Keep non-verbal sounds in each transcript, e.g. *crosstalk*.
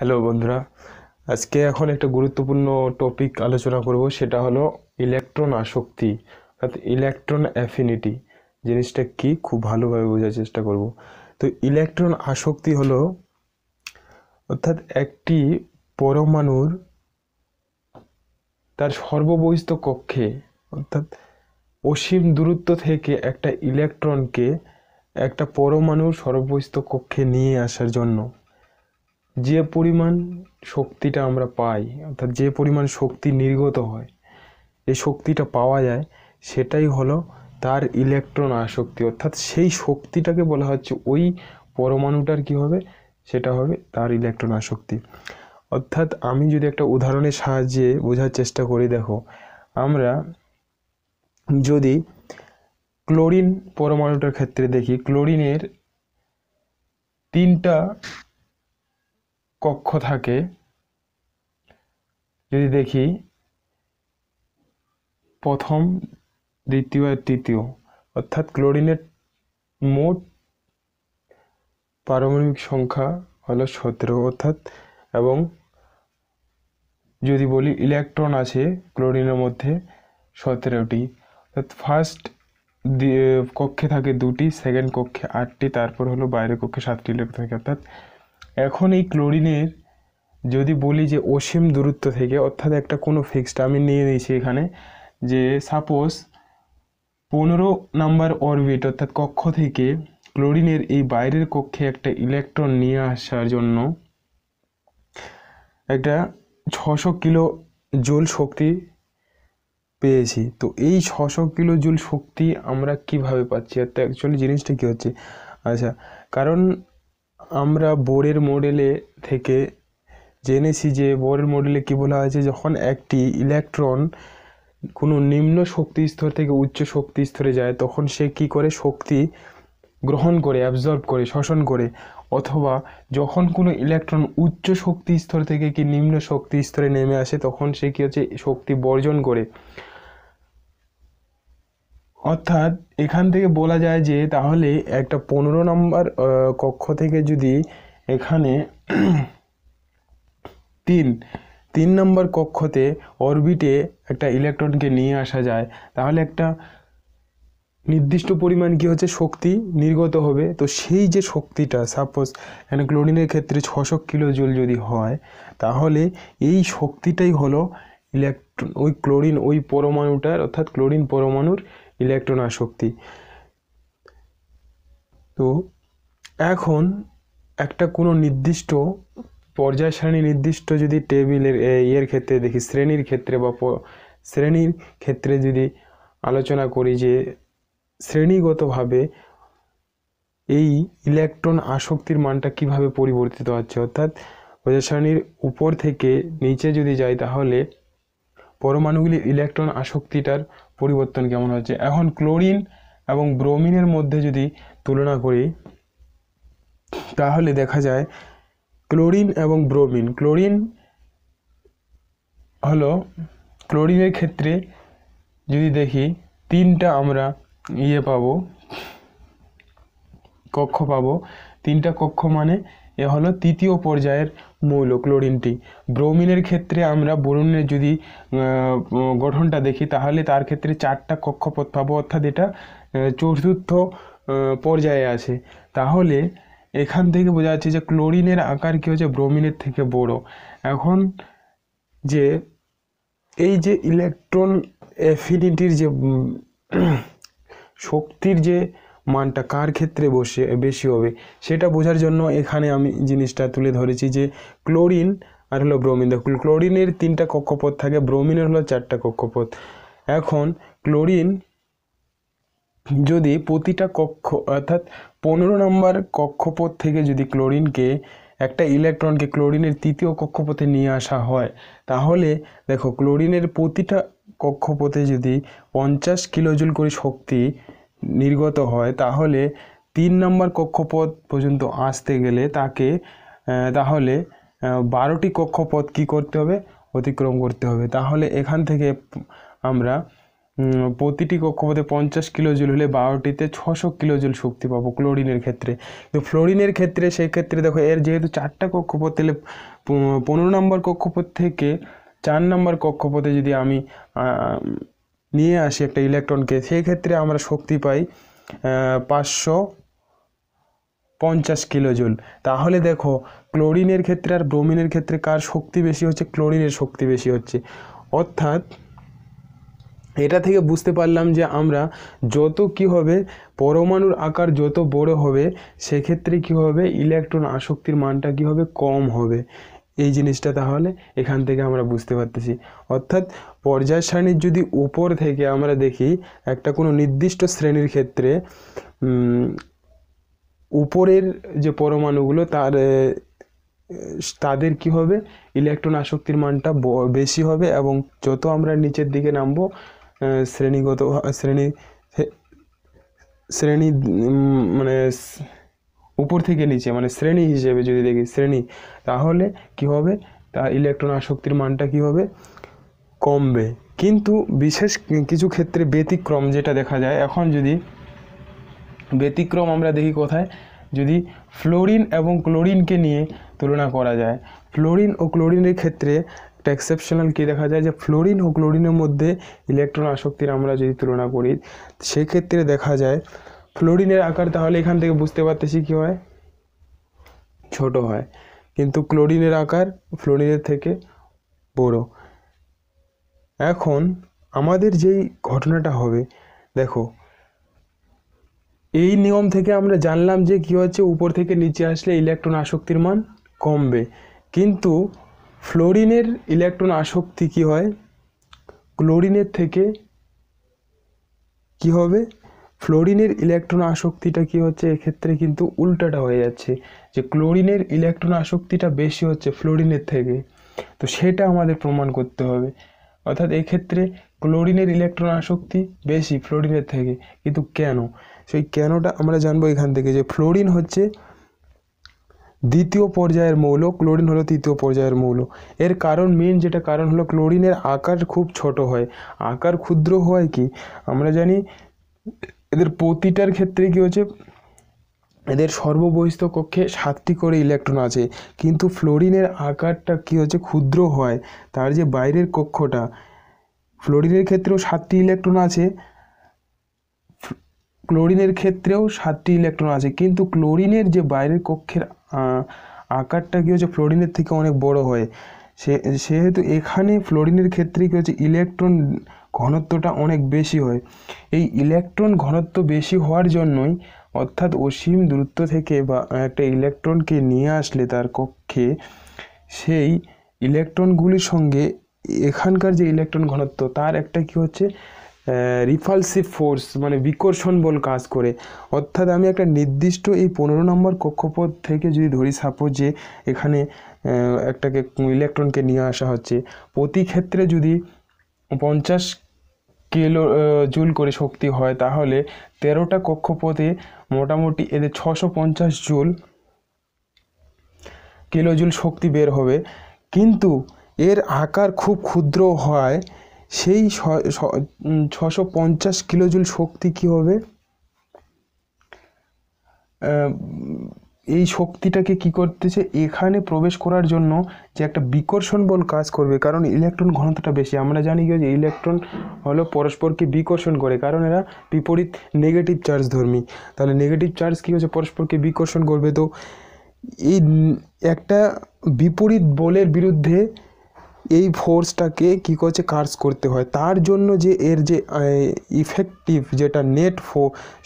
hello বন্ধুরা আজকে এখন একটা গুরুত্বপূর্ণ টপিক আলোচনা করব সেটা হলো ইলেকট্রন আসক্তি অর্থাৎ ইলেকট্রন অ্যাফিনিটি জিনিসটা কি খুব ভালোভাবে বোঝার চেষ্টা করব তো ইলেকট্রন আসক্তি হলো অর্থাৎ একটি পরমাণুর তার সর্ববহিস্থ কক্ষে অর্থাৎ অসীম দূরত্ব থেকে একটা ইলেকট্রনকে একটা পরমাণুর সর্ববহিস্থ কক্ষে নিয়ে আসার জন্য যে পরিমাণ শক্তিটা আমরা পাই অর্থাৎ যে পরিমাণ শক্তি নির্গত হয় যে শক্তিটা পাওয়া যায় সেটাই হলো তার ইলেকট্রন আসক্তি অর্থাৎ সেই শক্তিটাকে বলা হচ্ছে ওই পরমাণুটার কি হবে সেটা হবে তার ইলেকট্রন আসক্তি অর্থাৎ আমি যদি একটা উদাহরণের সাহায্যে বোঝার চেষ্টা করি দেখো আমরা যদি ক্লোরিন পরমাণুটার ক্ষেত্রে দেখি ক্লোরিনের তিনটা কক্ষ থাকে যদি দেখি প্রথম দ্বিতীয় আর তৃতীয় অর্থাৎ ক্লোরিনের মোট পারমাণবিক সংখ্যা হলো সতেরো অর্থাৎ এবং যদি বলি ইলেকট্রন আছে ক্লোরিনের মধ্যে সতেরোটি অর্থাৎ ফার্স্ট কক্ষে থাকে দুটি সেকেন্ড কক্ষে আটটি তারপর হলো বাইরের কক্ষে সাতটি ইলেকট্রন থাকে অর্থাৎ এখন এই ক্লোরিনের যদি বলি যে অসীম দূরত্ব থেকে অর্থাৎ একটা কোনো ফিক্সড আমি নিয়ে নিয়েছি এখানে যে সাপোজ পনেরো নাম্বার অরবিট অর্থাৎ কক্ষ থেকে ক্লোরিনের এই বাইরের কক্ষে একটা ইলেকট্রন নিয়ে আসার জন্য একটা ছশো কিলো জোল শক্তি পেয়েছি তো এই ছশো কিলো জোল শক্তি আমরা কিভাবে পাচ্ছি অর্থাৎ অ্যাকচুয়ালি জিনিসটা কী হচ্ছে আচ্ছা কারণ আমরা বোরের মডেলে থেকে জেনেছি যে বোরের মডেলে কী বলা হয়েছে যখন একটি ইলেকট্রন কোনো নিম্ন শক্তি স্তর থেকে উচ্চ শক্তি স্তরে যায় তখন সে কি করে শক্তি গ্রহণ করে অ্যাবজর্ব করে শোষণ করে অথবা যখন কোনো ইলেকট্রন উচ্চ শক্তি স্তর থেকে কি নিম্ন শক্তি স্তরে নেমে আসে তখন সে কী হচ্ছে শক্তি বর্জন করে অর্থাৎ এখান থেকে বলা যায় যে তাহলে একটা পনেরো নম্বর কক্ষ থেকে যদি এখানে *clears throat* তিন তিন নম্বর কক্ষতে অরবিটে একটা ইলেকট্রনকে নিয়ে আসা যায় তাহলে একটা নির্দিষ্ট পরিমাণ কি হচ্ছে শক্তি নির্গত হবে তো সেই যে শক্তিটা সাপোজ এখানে ক্লোরিনের ক্ষেত্রে ছশো কিলো জল যদি হয় তাহলে এই শক্তিটাই হলো ইলেকট্রন ওই ক্লোরিন ওই পরমাণুটার অর্থাৎ ক্লোরিন পরমাণুর ইলেকট্রন আর শক্তি তো এখন একটা কোনো নির্দিষ্ট পর্যায় সারণী নির্দিষ্ট যদি টেবিলের ইয়ের ক্ষেত্রে দেখি শ্রেণীর ক্ষেত্রে বা শ্রেণীর ক্ষেত্রে যদি আলোচনা করি যে শ্রেণীগতভাবে এই ইলেকট্রন আসক্তির মানটা কিভাবে পরিবর্তিত হচ্ছে অর্থাৎ সারণীর উপর থেকে নিচে যদি যাই তাহলে পরমাণুগুলি ইলেকট্রন আসক্তিটার পরিবর্তন কেমন হচ্ছে এখন ক্লোরিন এবং ব্রোমিনের মধ্যে যদি তুলনা করি তাহলে দেখা যায় ক্লোরিন এবং ব্রোমিন ক্লোরিন হলো ক্লোরিনের ক্ষেত্রে যদি দেখি তিনটা আমরা ইয়ে পাবো কক্ষ পাবো তিনটা কক্ষ মানে এ হলো তৃতীয় পর্যায়ের মৌল ক্লোরিনটি ব্রোমিনের ক্ষেত্রে আমরা বরুণের যদি গঠনটা দেখি তাহলে তার ক্ষেত্রে চারটা কক্ষপথ পাবো অর্থাৎ এটা চতুর্থ পর্যায়ে আছে তাহলে এখান থেকে বোঝা যাচ্ছে যে ক্লোরিনের আকার কী হচ্ছে ব্রোমিনের থেকে বড় এখন যে এই যে ইলেকট্রন এফিনিটির যে *clears throat* শক্তির যে মানটা কার ক্ষেত্রে বসে বেশি হবে সেটা বোঝার জন্য এখানে আমি জিনিসটা তুলে ধরেছি যে ক্লোরিন আর হলো ব্রোমিন দেখুন ক্লোরিনের তিনটা কক্ষপথ থাকে ব্রোমিনের হলো চারটা কক্ষপথ এখন ক্লোরিন যদি প্রতিটা কক্ষ অর্থাৎ পনেরো নম্বর কক্ষপথ থেকে যদি ক্লোরিনকে একটা ইলেকট্রনকে ক্লোরিনের তৃতীয় কক্ষপথে নিয়ে আসা হয় তাহলে দেখো ক্লোরিনের প্রতিটা কক্ষপথে যদি পঞ্চাশ কিলোজুল করে শক্তি নির্গত হয় তাহলে তিন নম্বর কক্ষপথ পর্যন্ত আসতে গেলে তাকে তাহলে বারোটি কক্ষপথ কি করতে হবে অতিক্রম করতে হবে তাহলে এখান থেকে আমরা প্রতিটি কক্ষপথে পঞ্চাশ কিলোজুল হলে বারোটিতে ছশো কিলোজুল শক্তি পাবো ক্লোরিনের ক্ষেত্রে কিন্তু ফ্লোরিনের ক্ষেত্রে সেই ক্ষেত্রে দেখো এর যেহেতু চারটা কক্ষপথ তাহলে পনেরো নম্বর কক্ষপথ থেকে চার নম্বর কক্ষপথে যদি আমি নিয়ে আসি একটা ইলেকট্রনকে সেই ক্ষেত্রে আমরা শক্তি পাই পাঁচশো পঞ্চাশ কিলোজুল তাহলে দেখো ক্লোরিনের ক্ষেত্রে আর ব্রোমিনের ক্ষেত্রে কার শক্তি বেশি হচ্ছে ক্লোরিনের শক্তি বেশি হচ্ছে অর্থাৎ এটা থেকে বুঝতে পারলাম যে আমরা যত কি হবে পরমাণুর আকার যত বড় হবে সেক্ষেত্রে কি হবে ইলেকট্রন আসক্তির মানটা কি হবে কম হবে এই জিনিসটা তাহলে এখান থেকে আমরা বুঝতে পারতেছি অর্থাৎ পর্যায় সারণীর যদি উপর থেকে আমরা দেখি একটা কোনো নির্দিষ্ট শ্রেণীর ক্ষেত্রে উপরের যে পরমাণুগুলো তার তাদের কি হবে ইলেকট্রন আসক্তির মানটা বেশি হবে এবং যত আমরা নিচের দিকে নামবো শ্রেণীগত শ্রেণী শ্রেণী মানে উপর থেকে নিচে মানে শ্রেণী হিসেবে যদি দেখি শ্রেণী তাহলে কি হবে তার ইলেকট্রন আসক্তির মানটা কি হবে কমবে কিন্তু বিশেষ কিছু ক্ষেত্রে ব্যতিক্রম যেটা দেখা যায় এখন যদি ব্যতিক্রম আমরা দেখি কোথায় যদি ফ্লোরিন এবং ক্লোরিনকে নিয়ে তুলনা করা যায় ফ্লোরিন ও ক্লোরিনের ক্ষেত্রে একটা এক্সেপশনাল কী দেখা যায় যে ফ্লোরিন ও ক্লোরিনের মধ্যে ইলেকট্রন আসক্তির আমরা যদি তুলনা করি সেক্ষেত্রে দেখা যায় ফ্লোরিনের আকার তাহলে এখান থেকে বুঝতে পারতেছি কী হয় ছোট হয় কিন্তু ক্লোরিনের আকার ফ্লোরিনের থেকে বড় এখন আমাদের যেই ঘটনাটা হবে দেখো এই নিয়ম থেকে আমরা জানলাম যে কী হচ্ছে উপর থেকে নিচে আসলে ইলেকট্রন আসক্তির মান কমবে কিন্তু ফ্লোরিনের ইলেকট্রন আসক্তি কী হয় ক্লোরিনের থেকে কী হবে ফ্লোরিনের ইলেকট্রন আসক্তিটা কি হচ্ছে এক্ষেত্রে কিন্তু উল্টাটা হয়ে যাচ্ছে যে ক্লোরিনের ইলেকট্রন আসক্তিটা বেশি হচ্ছে ফ্লোরিনের থেকে তো সেটা আমাদের প্রমাণ করতে হবে অর্থাৎ এক্ষেত্রে ক্লোরিনের ইলেকট্রন আসক্তি বেশি ফ্লোরিনের থেকে কিন্তু কেন সেই কেনটা আমরা জানবো এখান থেকে যে ফ্লোরিন হচ্ছে দ্বিতীয় পর্যায়ের মৌল ক্লোরিন হলো তৃতীয় পর্যায়ের মৌল এর কারণ মেন যেটা কারণ হলো ক্লোরিনের আকার খুব ছোট হয় আকার ক্ষুদ্র হয় কি আমরা জানি এদের প্রতিটার ক্ষেত্রে কী হচ্ছে এদের সর্ববহিস্থ কক্ষে সাতটি করে ইলেকট্রন আছে কিন্তু ফ্লোরিনের আকারটা কী হচ্ছে ক্ষুদ্র হয় তার যে বাইরের কক্ষটা ফ্লোরিনের ক্ষেত্রেও সাতটি ইলেকট্রন আছে ক্লোরিনের ক্ষেত্রেও সাতটি ইলেকট্রন আছে কিন্তু ক্লোরিনের যে বাইরের কক্ষের আকারটা কী হচ্ছে ফ্লোরিনের থেকে অনেক বড় হয় সে সেহেতু এখানে ফ্লোরিনের ক্ষেত্রে কী হচ্ছে ইলেকট্রন ঘনত্বটা অনেক বেশি হয় এই ইলেকট্রন ঘনত্ব বেশি হওয়ার জন্যই অর্থাৎ অসীম দূরত্ব থেকে বা একটা ইলেকট্রনকে নিয়ে আসলে তার কক্ষে সেই ইলেকট্রনগুলির সঙ্গে এখানকার যে ইলেকট্রন ঘনত্ব তার একটা কি হচ্ছে রিফালসিভ ফোর্স মানে বিকর্ষণ বল কাজ করে অর্থাৎ আমি একটা নির্দিষ্ট এই পনেরো নম্বর কক্ষপথ থেকে যদি ধরি সাপোজ যে এখানে একটাকে ইলেকট্রনকে নিয়ে আসা হচ্ছে প্রতি ক্ষেত্রে যদি পঞ্চাশ কিলো জুল করে শক্তি হয় তাহলে তেরোটা কক্ষপথে মোটামুটি এদের ছশো পঞ্চাশ জুল জুল শক্তি বের হবে কিন্তু এর আকার খুব ক্ষুদ্র হয় সেই ছশো পঞ্চাশ কিলো জুল শক্তি কী হবে এই শক্তিটাকে কি করতেছে এখানে প্রবেশ করার জন্য যে একটা বিকর্ষণ বল কাজ করবে কারণ ইলেকট্রন ঘনত্বটা বেশি আমরা জানি যে ইলেকট্রন হলো পরস্পরকে বিকর্ষণ করে কারণ এরা বিপরীত নেগেটিভ চার্জ ধর্মী তাহলে নেগেটিভ চার্জ কী হচ্ছে পরস্পরকে বিকর্ষণ করবে তো এই একটা বিপরীত বলের বিরুদ্ধে এই ফোর্সটাকে কী করছে কার্স করতে হয় তার জন্য যে এর যে ইফেক্টিভ যেটা নেট ফো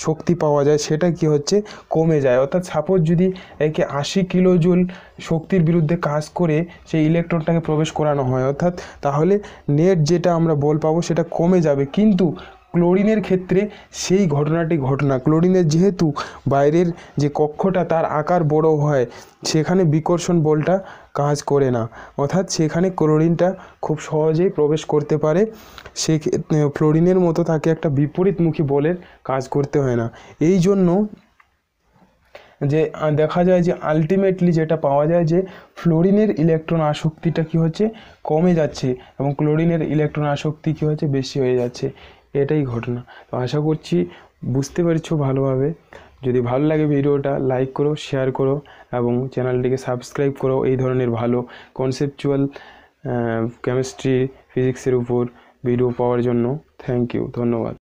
শক্তি পাওয়া যায় সেটা কি হচ্ছে কমে যায় অর্থাৎ সাপোজ যদি একে আশি কিলো জুল শক্তির বিরুদ্ধে কাজ করে সেই ইলেকট্রনটাকে প্রবেশ করানো হয় অর্থাৎ তাহলে নেট যেটা আমরা বল পাবো সেটা কমে যাবে কিন্তু ক্লোরিনের ক্ষেত্রে সেই ঘটনাটি ঘটনা ক্লোরিনের যেহেতু বাইরের যে কক্ষটা তার আকার বড় হয় সেখানে বিকর্ষণ বলটা কাজ করে না অর্থাৎ সেখানে ক্লোরিনটা খুব সহজেই প্রবেশ করতে পারে সে ফ্লোরিনের মতো তাকে একটা বিপরীতমুখী বলের কাজ করতে হয় না এই জন্য যে দেখা যায় যে আলটিমেটলি যেটা পাওয়া যায় যে ফ্লোরিনের ইলেকট্রন আসক্তিটা কি হচ্ছে কমে যাচ্ছে এবং ক্লোরিনের ইলেকট্রন আসক্তি কি হচ্ছে বেশি হয়ে যাচ্ছে এটাই ঘটনা তো আশা করছি বুঝতে পারছো ভালোভাবে যদি ভালো লাগে ভিডিওটা লাইক করো শেয়ার করো এবং চ্যানেলটিকে সাবস্ক্রাইব করো এই ধরনের ভালো কনসেপচুয়াল কেমিস্ট্রি ফিজিক্সের উপর ভিডিও পাওয়ার জন্য থ্যাংক ইউ ধন্যবাদ